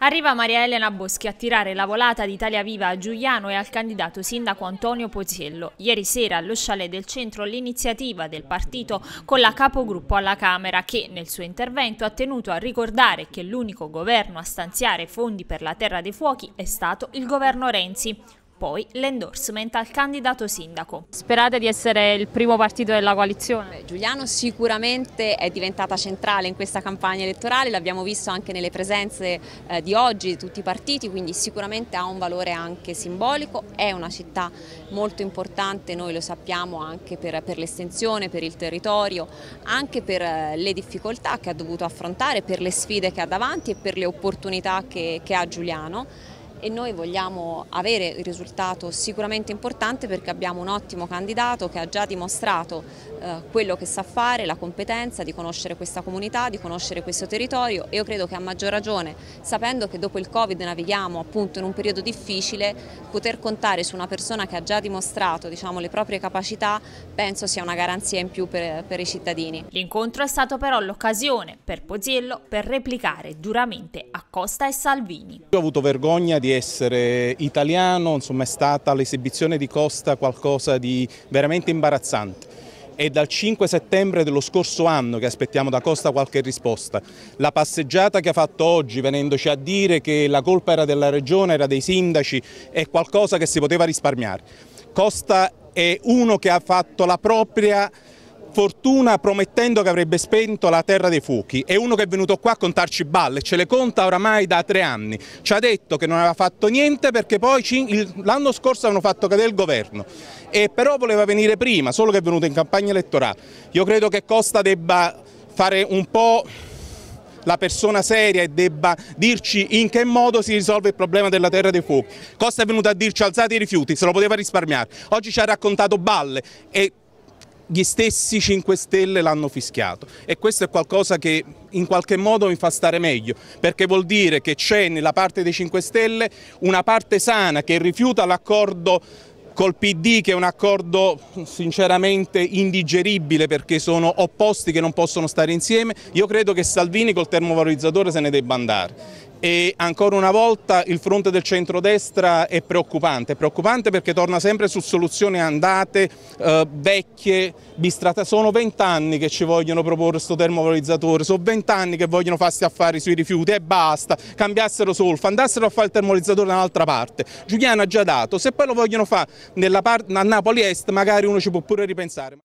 Arriva Maria Elena Boschi a tirare la volata di Italia Viva a Giuliano e al candidato sindaco Antonio Poziello. Ieri sera allo chalet del centro l'iniziativa del partito con la capogruppo alla Camera che nel suo intervento ha tenuto a ricordare che l'unico governo a stanziare fondi per la Terra dei Fuochi è stato il governo Renzi poi l'endorsement al candidato sindaco. Sperate di essere il primo partito della coalizione? Giuliano sicuramente è diventata centrale in questa campagna elettorale, l'abbiamo visto anche nelle presenze eh, di oggi di tutti i partiti, quindi sicuramente ha un valore anche simbolico, è una città molto importante, noi lo sappiamo anche per, per l'estensione, per il territorio, anche per eh, le difficoltà che ha dovuto affrontare, per le sfide che ha davanti e per le opportunità che, che ha Giuliano e noi vogliamo avere il risultato sicuramente importante perché abbiamo un ottimo candidato che ha già dimostrato eh, quello che sa fare, la competenza di conoscere questa comunità, di conoscere questo territorio e io credo che a maggior ragione, sapendo che dopo il Covid navighiamo appunto in un periodo difficile, poter contare su una persona che ha già dimostrato diciamo, le proprie capacità penso sia una garanzia in più per, per i cittadini. L'incontro è stato però l'occasione per Pozziello per replicare duramente a Costa e Salvini. Io ho avuto vergogna di di essere italiano, insomma è stata l'esibizione di Costa qualcosa di veramente imbarazzante. È dal 5 settembre dello scorso anno che aspettiamo da Costa qualche risposta. La passeggiata che ha fatto oggi venendoci a dire che la colpa era della regione, era dei sindaci, è qualcosa che si poteva risparmiare. Costa è uno che ha fatto la propria fortuna promettendo che avrebbe spento la terra dei fuochi. È uno che è venuto qua a contarci balle, ce le conta oramai da tre anni. Ci ha detto che non aveva fatto niente perché poi l'anno scorso avevano fatto cadere il governo e però voleva venire prima, solo che è venuto in campagna elettorale. Io credo che Costa debba fare un po' la persona seria e debba dirci in che modo si risolve il problema della terra dei fuochi. Costa è venuto a dirci alzate i rifiuti, se lo poteva risparmiare. Oggi ci ha raccontato balle e gli stessi 5 Stelle l'hanno fischiato e questo è qualcosa che in qualche modo mi fa stare meglio perché vuol dire che c'è nella parte dei 5 Stelle una parte sana che rifiuta l'accordo col PD che è un accordo sinceramente indigeribile perché sono opposti che non possono stare insieme, io credo che Salvini col termovalorizzatore se ne debba andare e ancora una volta il fronte del centrodestra è preoccupante, è preoccupante perché torna sempre su soluzioni andate, eh, vecchie, bistrate. Sono vent'anni che ci vogliono proporre questo termovalorizzatore, sono vent'anni che vogliono farsi affari sui rifiuti e basta, cambiassero solfa, andassero a fare il termolizzatore da un'altra parte. Giuliano ha già dato, se poi lo vogliono fare a Napoli Est magari uno ci può pure ripensare.